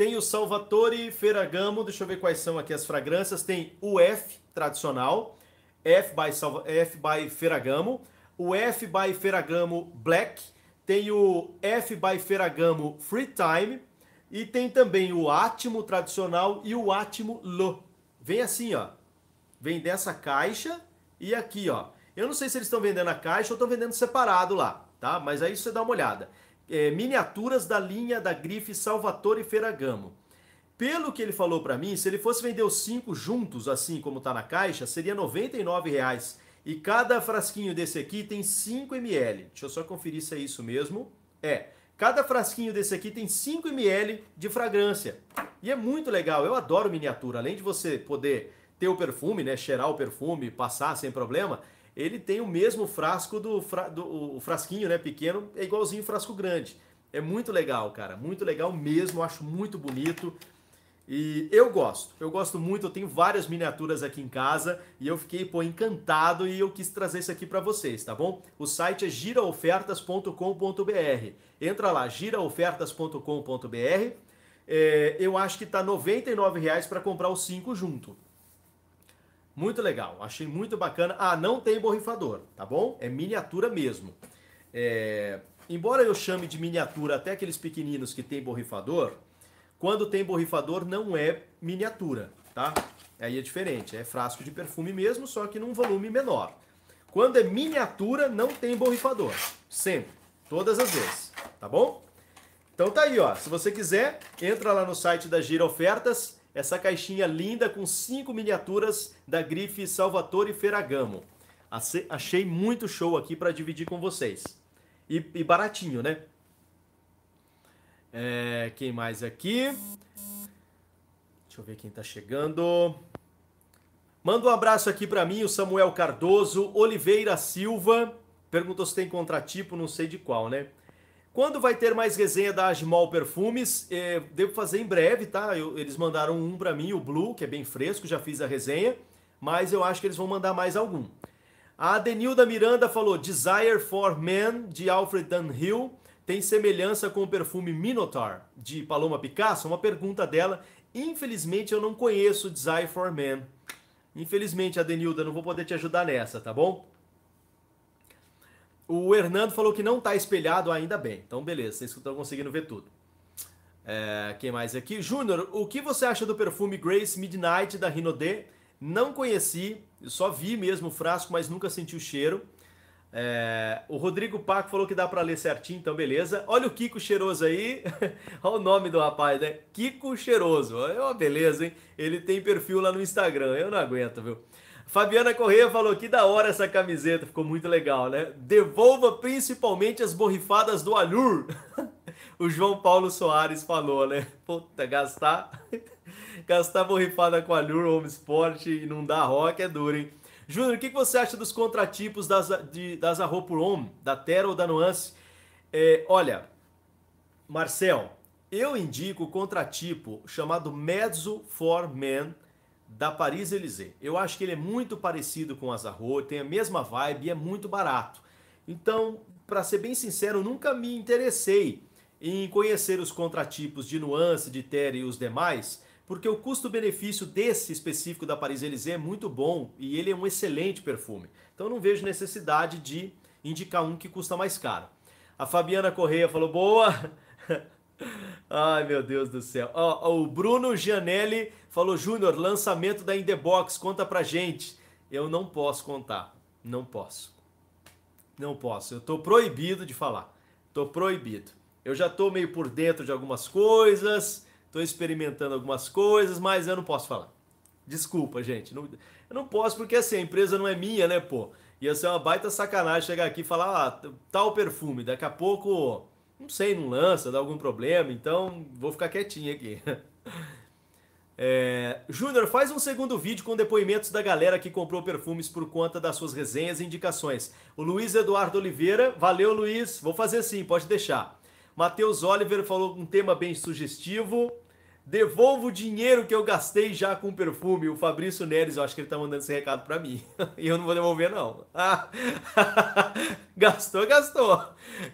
Tem o Salvatore Ferragamo, deixa eu ver quais são aqui as fragrâncias. Tem o F tradicional, F by, Salva, F by Ferragamo, o F by Ferragamo Black, tem o F by Ferragamo Free Time e tem também o Atimo tradicional e o Atimo Lo. Vem assim, ó. Vem dessa caixa e aqui, ó. Eu não sei se eles estão vendendo a caixa ou estão vendendo separado lá, tá? Mas aí você dá uma olhada é, miniaturas da linha da grife Salvatore Ferragamo. Pelo que ele falou para mim, se ele fosse vender os cinco juntos, assim como está na caixa, seria R$ E cada frasquinho desse aqui tem 5 ml. Deixa eu só conferir se é isso mesmo. É, cada frasquinho desse aqui tem 5 ml de fragrância. E é muito legal, eu adoro miniatura. Além de você poder ter o perfume, né, cheirar o perfume, passar sem problema, ele tem o mesmo frasco do, fra, do o frasquinho, né, pequeno, é igualzinho o frasco grande. É muito legal, cara, muito legal mesmo, acho muito bonito. E eu gosto, eu gosto muito, eu tenho várias miniaturas aqui em casa e eu fiquei pô, encantado e eu quis trazer isso aqui para vocês, tá bom? O site é giraofertas.com.br. Entra lá, giraofertas.com.br. É, eu acho que tá R$ 99,00 para comprar os cinco junto. Muito legal, achei muito bacana. Ah, não tem borrifador, tá bom? É miniatura mesmo. É... Embora eu chame de miniatura até aqueles pequeninos que tem borrifador, quando tem borrifador não é miniatura, tá? Aí é diferente, é frasco de perfume mesmo, só que num volume menor. Quando é miniatura, não tem borrifador. Sempre, todas as vezes, tá bom? Então tá aí, ó. Se você quiser, entra lá no site da Gira Ofertas essa caixinha linda com cinco miniaturas da grife Salvatore Ferragamo. Achei muito show aqui para dividir com vocês. E, e baratinho, né? É, quem mais aqui? Deixa eu ver quem tá chegando. Manda um abraço aqui para mim, o Samuel Cardoso, Oliveira Silva. Perguntou se tem contratipo, não sei de qual, né? Quando vai ter mais resenha da Agimol Perfumes? É, devo fazer em breve, tá? Eu, eles mandaram um para mim, o Blue, que é bem fresco, já fiz a resenha, mas eu acho que eles vão mandar mais algum. A Denilda Miranda falou: Desire for Men, de Alfred Dunhill, tem semelhança com o perfume Minotaur, de Paloma Picasso? Uma pergunta dela. Infelizmente eu não conheço Desire for Men. Infelizmente, Adenilda, não vou poder te ajudar nessa, tá bom? O Hernando falou que não está espelhado ainda bem. Então, beleza, vocês estão conseguindo ver tudo. É, quem mais aqui? Júnior, o que você acha do perfume Grace Midnight da Rinode? Não conheci, só vi mesmo o frasco, mas nunca senti o cheiro. É, o Rodrigo Paco falou que dá para ler certinho, então beleza. Olha o Kiko Cheiroso aí. (laughs) Olha o nome do rapaz, né? Kiko Cheiroso. É uma beleza, hein? Ele tem perfil lá no Instagram. Eu não aguento, viu? Fabiana Corrêa falou que da hora essa camiseta, ficou muito legal, né? Devolva principalmente as borrifadas do Alur. (laughs) o João Paulo Soares falou, né? Puta, gastar (laughs) gastar borrifada com Alur, Home Sport e não dar rock é duro, hein? Júnior, o que você acha dos contratipos das, de, das Arro por Home, da Terra ou da Nuance? É, olha, Marcel, eu indico o contratipo chamado Mezzo for Men, da Paris Élysée. Eu acho que ele é muito parecido com o Azarro, tem a mesma vibe e é muito barato. Então, para ser bem sincero, nunca me interessei em conhecer os contratipos de nuance, de Terra e os demais, porque o custo-benefício desse específico da Paris Élysée é muito bom e ele é um excelente perfume. Então não vejo necessidade de indicar um que custa mais caro. A Fabiana Correia falou: "Boa". (laughs) Ai, meu Deus do céu. Ó, ó, o Bruno Gianelli falou: Júnior, lançamento da Indebox, conta pra gente. Eu não posso contar. Não posso. Não posso. Eu tô proibido de falar. Tô proibido. Eu já tô meio por dentro de algumas coisas, tô experimentando algumas coisas, mas eu não posso falar. Desculpa, gente. Não, eu não posso porque assim, a empresa não é minha, né, pô? Ia ser uma baita sacanagem chegar aqui e falar, ah, tal perfume. Daqui a pouco não sei, não lança, dá algum problema, então vou ficar quietinho aqui. (laughs) É, Júnior, faz um segundo vídeo com depoimentos da galera que comprou perfumes por conta das suas resenhas e indicações. O Luiz Eduardo Oliveira, valeu Luiz, vou fazer sim, pode deixar. Matheus Oliver falou um tema bem sugestivo. Devolvo o dinheiro que eu gastei já com perfume. O Fabrício Neres, eu acho que ele tá mandando esse recado para mim. (laughs) E eu não vou devolver, não. (laughs) gastou, gastou.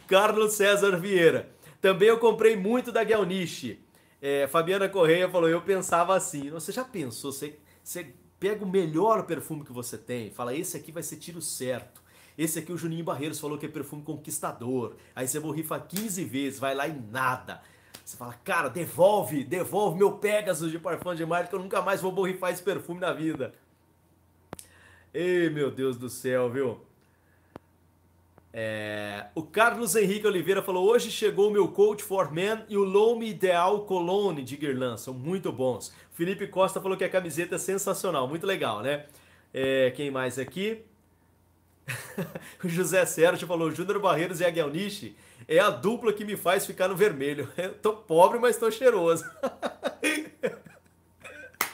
Carlos César Vieira. Também eu comprei muito da Gelniche. É, Fabiana Correia falou, eu pensava assim. Você já pensou, você, você pega o melhor perfume que você tem, fala, esse aqui vai ser tiro certo. Esse aqui o Juninho Barreiros falou que é perfume conquistador. Aí você borrifa 15 vezes, vai lá e nada. Você fala, cara, devolve, devolve meu Pegasus de Parfum de Marca, que eu nunca mais vou borrifar esse perfume na vida. Ei, meu Deus do céu, viu? É... O Carlos Henrique Oliveira falou: hoje chegou o meu Coach for Men e o lome Ideal Cologne de Guerlain São muito bons. Felipe Costa falou que a camiseta é sensacional, muito legal, né? É... Quem mais aqui? (laughs) o José Sérgio falou: Júnior Barreiros e Nishi. É a dupla que me faz ficar no vermelho. (laughs) Eu tô pobre, mas tô cheiroso.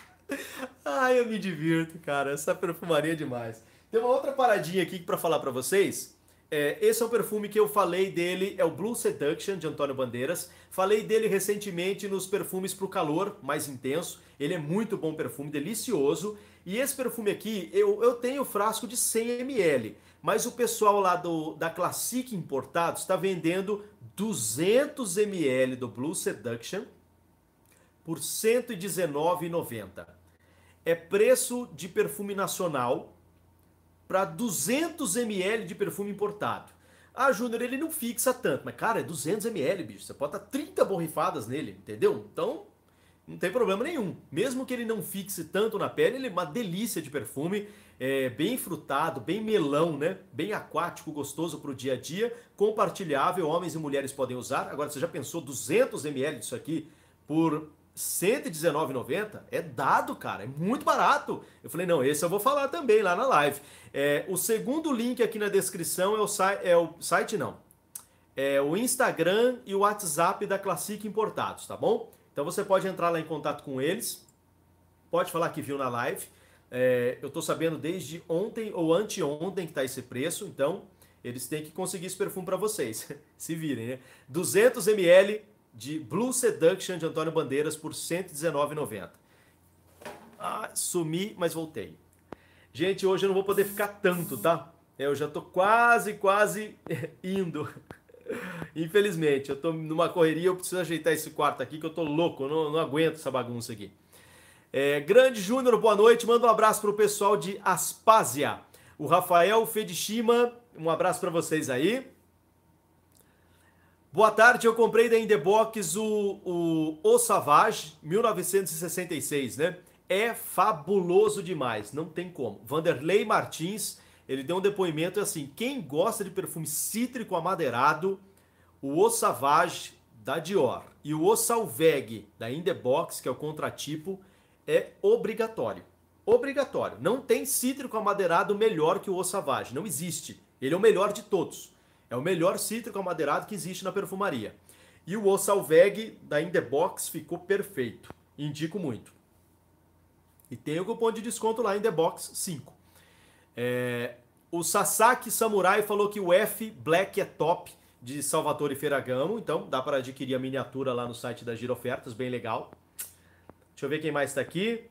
(laughs) Ai, eu me divirto, cara. Essa perfumaria é demais. Tem uma outra paradinha aqui para falar para vocês. É, esse é um perfume que eu falei dele, é o Blue Seduction de Antônio Bandeiras. Falei dele recentemente nos perfumes para o calor mais intenso. Ele é muito bom perfume, delicioso. E esse perfume aqui, eu, eu tenho frasco de 100 ml. Mas o pessoal lá do, da Classic Importados está vendendo 200 ml do Blue Seduction por R$ 119,90. É preço de perfume nacional para 200 ml de perfume importado. Ah, Júnior, ele não fixa tanto, mas cara, é 200 ml, bicho. Você pode dar 30 borrifadas nele, entendeu? Então, não tem problema nenhum. Mesmo que ele não fixe tanto na pele, ele é uma delícia de perfume é, bem frutado, bem melão, né? Bem aquático, gostoso para o dia a dia, compartilhável, homens e mulheres podem usar. Agora, você já pensou 200 ml disso aqui por 119,90 é dado, cara, é muito barato. Eu falei, não, esse eu vou falar também lá na live. É, o segundo link aqui na descrição é o, é o site, não. É o Instagram e o WhatsApp da Classic Importados, tá bom? Então você pode entrar lá em contato com eles, pode falar que viu na live é, eu estou sabendo desde ontem ou anteontem que está esse preço, então eles têm que conseguir esse perfume para vocês. (laughs) Se virem, né? 200 ml de Blue Seduction de Antônio Bandeiras por R$ 119,90. Ah, sumi, mas voltei. Gente, hoje eu não vou poder ficar tanto, tá? É, eu já tô quase, quase (laughs) indo. Infelizmente, eu tô numa correria, eu preciso ajeitar esse quarto aqui que eu tô louco, eu não, não aguento essa bagunça aqui. É, grande Júnior, boa noite. Manda um abraço para o pessoal de Aspásia. O Rafael Fedishima, um abraço para vocês aí. Boa tarde, eu comprei da Indebox o, o O Savage 1966, né? É fabuloso demais, não tem como. Vanderlei Martins, ele deu um depoimento assim: quem gosta de perfume cítrico amadeirado, o O Savage da Dior e o O Salveg da Indebox, que é o contratipo, é obrigatório. Obrigatório. Não tem cítrico amadeirado melhor que o Osavage. Não existe. Ele é o melhor de todos. É o melhor cítrico amadeirado que existe na perfumaria. E o Ossalveg da Indebox ficou perfeito. Indico muito. E tem o cupom de desconto lá, Indebox 5. É... O Sasaki Samurai falou que o F Black é top de Salvatore Ferragamo. Então dá para adquirir a miniatura lá no site da Girofertas. Bem legal. Deixa eu ver quem mais está aqui.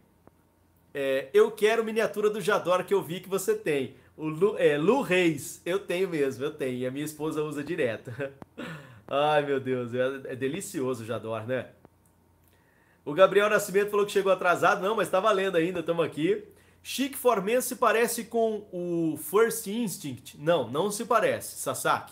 É, eu quero miniatura do Jador que eu vi que você tem. O Lu, é, Lu Reis. Eu tenho mesmo, eu tenho. E a minha esposa usa direto. (laughs) Ai, meu Deus. É, é delicioso o Jador, né? O Gabriel Nascimento falou que chegou atrasado. Não, mas está valendo ainda, estamos aqui. Chique Formen se parece com o First Instinct. Não, não se parece, Sasaki.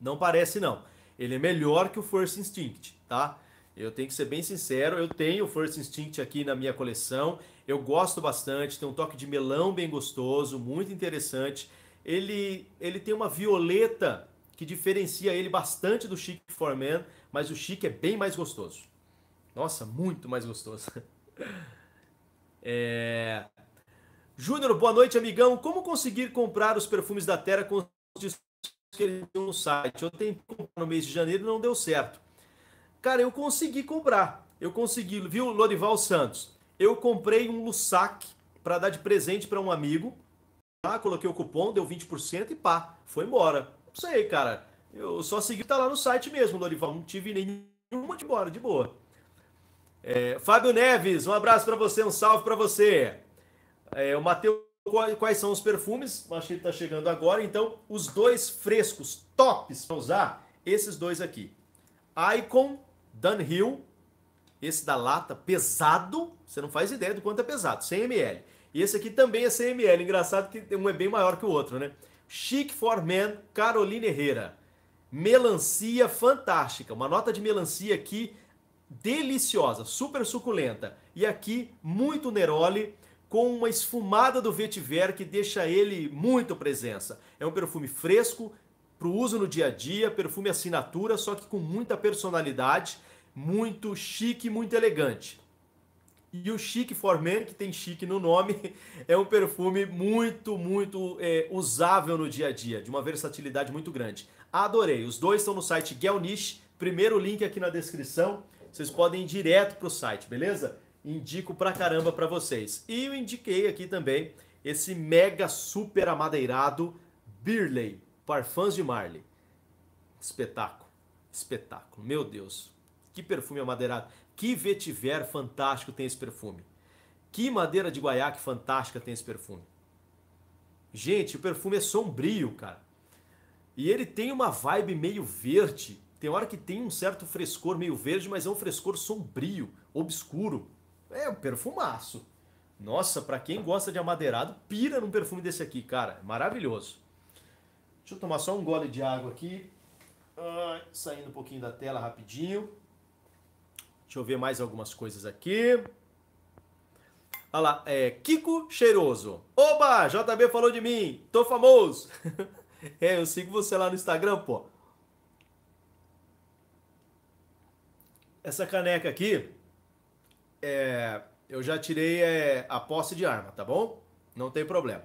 Não parece, não. Ele é melhor que o First Instinct, tá? Eu tenho que ser bem sincero, eu tenho o First Instinct aqui na minha coleção. Eu gosto bastante, tem um toque de melão bem gostoso, muito interessante. Ele, ele tem uma violeta que diferencia ele bastante do Chic Man, mas o Chic é bem mais gostoso. Nossa, muito mais gostoso. (laughs) É... Júnior, boa noite, amigão. Como conseguir comprar os perfumes da Terra com os descontos que ele tem no site? Eu tentei comprar no mês de janeiro e não deu certo. Cara, eu consegui comprar. Eu consegui, viu, Lorival Santos? Eu comprei um Lussac para dar de presente para um amigo. Tá? Coloquei o cupom, deu 20% e pá, foi embora. Não sei, cara. Eu só segui, tá lá no site mesmo, Lorival. Não tive nenhuma de embora, de boa. É, Fábio Neves, um abraço para você, um salve para você. É, o Matheus, quais são os perfumes? Acho que ele tá chegando agora. Então, os dois frescos, tops, para usar, esses dois aqui. Icon Dunhill, esse da lata, pesado. Você não faz ideia do quanto é pesado, 100 ml. E esse aqui também é 100 ml. Engraçado que um é bem maior que o outro, né? Chic for Men, Carolina Herrera. Melancia fantástica. Uma nota de melancia aqui deliciosa, super suculenta. E aqui, muito Neroli com uma esfumada do vetiver que deixa ele muito presença. É um perfume fresco, para o uso no dia a dia, perfume assinatura, só que com muita personalidade muito chique, muito elegante. E o Chic Formen, que tem chique no nome, (laughs) é um perfume muito, muito é, usável no dia a dia, de uma versatilidade muito grande. Adorei. Os dois estão no site Gelnish, primeiro link aqui na descrição. Vocês podem ir direto para o site, beleza? Indico pra caramba para vocês. E eu indiquei aqui também esse mega super amadeirado Birley, Parfums de Marley. Espetáculo, espetáculo. Meu Deus, que perfume amadeirado. Que vetiver fantástico tem esse perfume. Que madeira de guaiaque fantástica tem esse perfume. Gente, o perfume é sombrio, cara. E ele tem uma vibe meio verde. Tem hora que tem um certo frescor meio verde, mas é um frescor sombrio, obscuro. É um perfumaço. Nossa, para quem gosta de amadeirado, pira num perfume desse aqui, cara. É maravilhoso. Deixa eu tomar só um gole de água aqui. Ah, saindo um pouquinho da tela rapidinho. Deixa eu ver mais algumas coisas aqui. Olha lá, é Kiko Cheiroso. Oba, JB falou de mim, tô famoso. (laughs) é, eu sigo você lá no Instagram, pô. Essa caneca aqui, é, eu já tirei é, a posse de arma, tá bom? Não tem problema.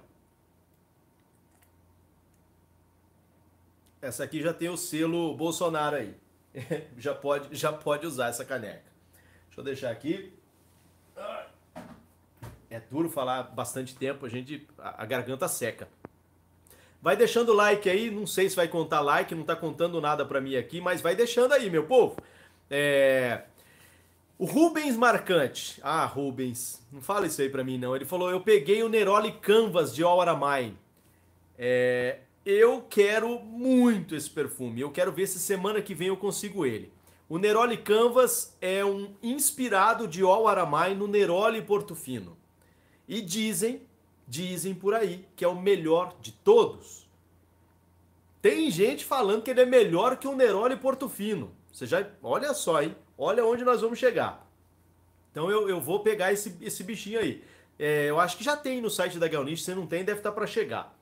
Essa aqui já tem o selo Bolsonaro aí. (laughs) já, pode, já pode usar essa caneca. Deixa eu deixar aqui. É duro falar bastante tempo, a gente a, a garganta seca. Vai deixando o like aí, não sei se vai contar like, não tá contando nada para mim aqui, mas vai deixando aí, meu povo. É... O Rubens Marcante. Ah, Rubens, não fala isso aí pra mim não. Ele falou: Eu peguei o Neroli Canvas de All Mine. É... Eu quero muito esse perfume. Eu quero ver se semana que vem eu consigo ele. O Neroli Canvas é um inspirado de Ol Aramai no Neroli Portofino. E dizem, dizem por aí, que é o melhor de todos. Tem gente falando que ele é melhor que o Neroli Portofino. Você já, olha só, hein? Olha onde nós vamos chegar. Então eu, eu vou pegar esse, esse bichinho aí. É, eu acho que já tem no site da Galnish, se não tem, deve estar para chegar.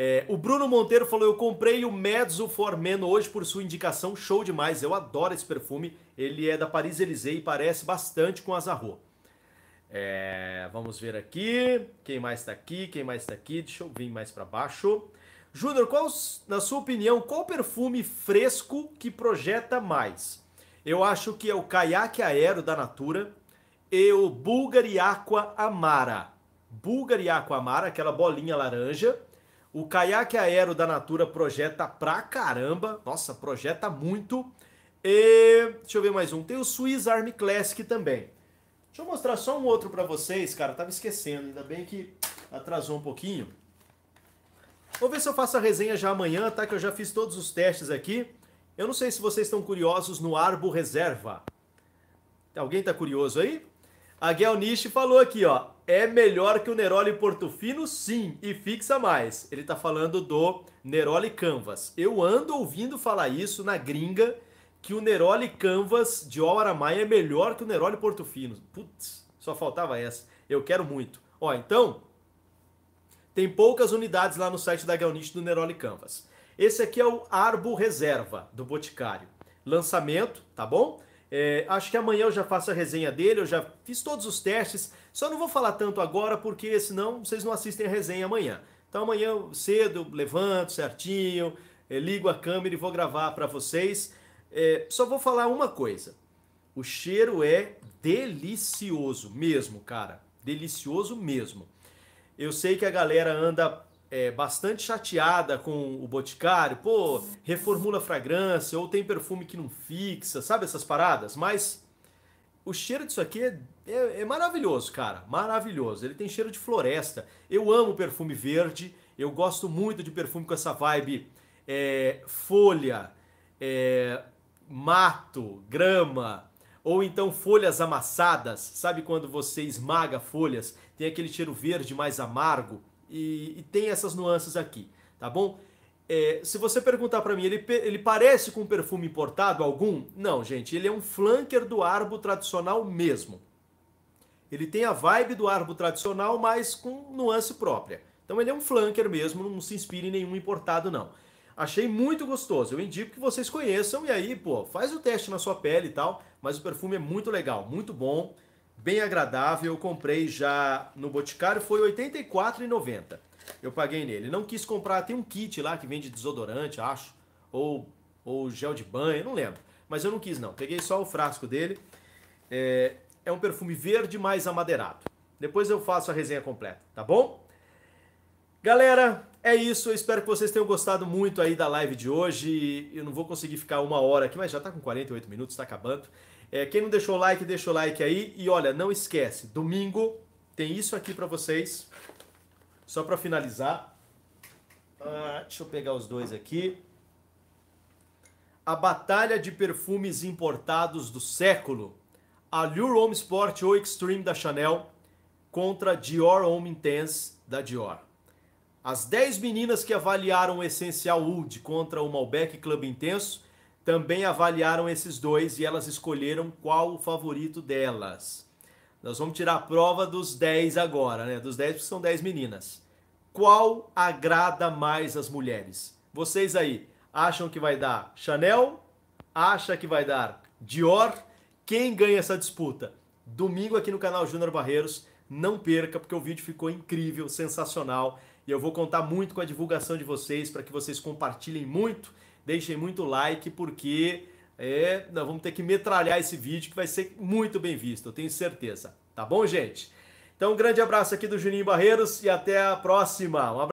É, o Bruno Monteiro falou: Eu comprei o Mezzo Formeno hoje por sua indicação, show demais. Eu adoro esse perfume. Ele é da Paris Elysée e parece bastante com Azarro. É, vamos ver aqui. Quem mais está aqui? Quem mais está aqui? Deixa eu vir mais para baixo. Júnior, qual, na sua opinião, qual perfume fresco que projeta mais? Eu acho que é o Caiaque Aero da Natura e o Bulgari Aqua Amara. Bulgari Aqua Amara, aquela bolinha laranja o caiaque aero da Natura projeta pra caramba. Nossa, projeta muito. E deixa eu ver mais um. Tem o Swiss Army Classic também. Deixa eu mostrar só um outro para vocês, cara. Tava esquecendo, ainda bem que atrasou um pouquinho. Vou ver se eu faço a resenha já amanhã, tá? Que eu já fiz todos os testes aqui. Eu não sei se vocês estão curiosos no Arbo Reserva. Alguém tá curioso aí? A Nish falou aqui, ó. É melhor que o Neroli Portofino, sim, e fixa mais. Ele tá falando do Neroli Canvas. Eu ando ouvindo falar isso na gringa, que o Neroli Canvas de Oaramaia é melhor que o Neroli Portofino. Putz, só faltava essa. Eu quero muito. Ó, então, tem poucas unidades lá no site da Galnish do Neroli Canvas. Esse aqui é o Arbo Reserva, do Boticário. Lançamento, tá bom? É, acho que amanhã eu já faço a resenha dele, eu já fiz todos os testes. Só não vou falar tanto agora, porque senão vocês não assistem a resenha amanhã. Então amanhã cedo eu levanto certinho, é, ligo a câmera e vou gravar para vocês. É, só vou falar uma coisa. O cheiro é delicioso mesmo, cara. Delicioso mesmo. Eu sei que a galera anda é, bastante chateada com o Boticário, pô, reformula a fragrância, ou tem perfume que não fixa, sabe essas paradas? Mas o cheiro disso aqui é, é, é maravilhoso, cara, maravilhoso. Ele tem cheiro de floresta. Eu amo perfume verde, eu gosto muito de perfume com essa vibe é, folha, é, mato, grama, ou então folhas amassadas, sabe quando você esmaga folhas, tem aquele cheiro verde mais amargo e, e tem essas nuances aqui, tá bom? É, se você perguntar para mim, ele, ele parece com um perfume importado algum? Não, gente, ele é um flanker do arbo tradicional mesmo. Ele tem a vibe do arbo tradicional, mas com nuance própria. Então ele é um flanker mesmo, não se inspire em nenhum importado não. Achei muito gostoso, eu indico que vocês conheçam e aí, pô, faz o teste na sua pele e tal, mas o perfume é muito legal, muito bom bem agradável. Eu comprei já no Boticário, foi R$ 84,90. Eu paguei nele. Não quis comprar, tem um kit lá que vende desodorante, acho, ou, ou gel de banho, não lembro. Mas eu não quis não, peguei só o frasco dele. É, é um perfume verde mais amadeirado. Depois eu faço a resenha completa, tá bom? Galera, é isso. Eu espero que vocês tenham gostado muito aí da live de hoje. Eu não vou conseguir ficar uma hora aqui, mas já tá com 48 minutos, tá acabando. É, quem não deixou o like, deixa o like aí. E olha, não esquece, domingo tem isso aqui para vocês. Só para finalizar. Ah, deixa eu pegar os dois aqui. A Batalha de Perfumes Importados do Século. a Lure Home Sport ou Extreme da Chanel contra Dior Home Intense da Dior. As 10 meninas que avaliaram o Essencial Wood contra o Malbec Club Intenso também avaliaram esses dois e elas escolheram qual o favorito delas. Nós vamos tirar a prova dos 10 agora, né? Dos 10 são 10 meninas. Qual agrada mais as mulheres? Vocês aí acham que vai dar Chanel? Acha que vai dar Dior? Quem ganha essa disputa? Domingo aqui no canal Júnior Barreiros. Não perca, porque o vídeo ficou incrível, sensacional. E eu vou contar muito com a divulgação de vocês para que vocês compartilhem muito Deixem muito like, porque é, nós vamos ter que metralhar esse vídeo que vai ser muito bem visto, eu tenho certeza. Tá bom, gente? Então, um grande abraço aqui do Juninho Barreiros e até a próxima. Um